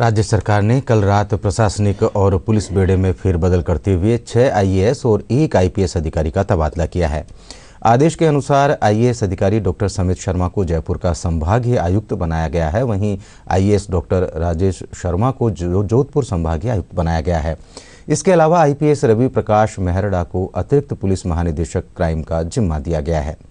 राज्य सरकार ने कल रात प्रशासनिक और पुलिस बेड़े में फेरबदल करते हुए छह आईएएस और एक आईपीएस अधिकारी का तबादला किया है आदेश के अनुसार आईएएस अधिकारी डॉक्टर समित शर्मा को जयपुर का संभागीय आयुक्त बनाया गया है वहीं आईएएस डॉक्टर राजेश शर्मा को जो, जोधपुर संभागीय आयुक्त बनाया गया है इसके अलावा आईपीएस रवि प्रकाश मेहरडा को अतिरिक्त पुलिस महानिदेशक क्राइम का जिम्मा दिया गया है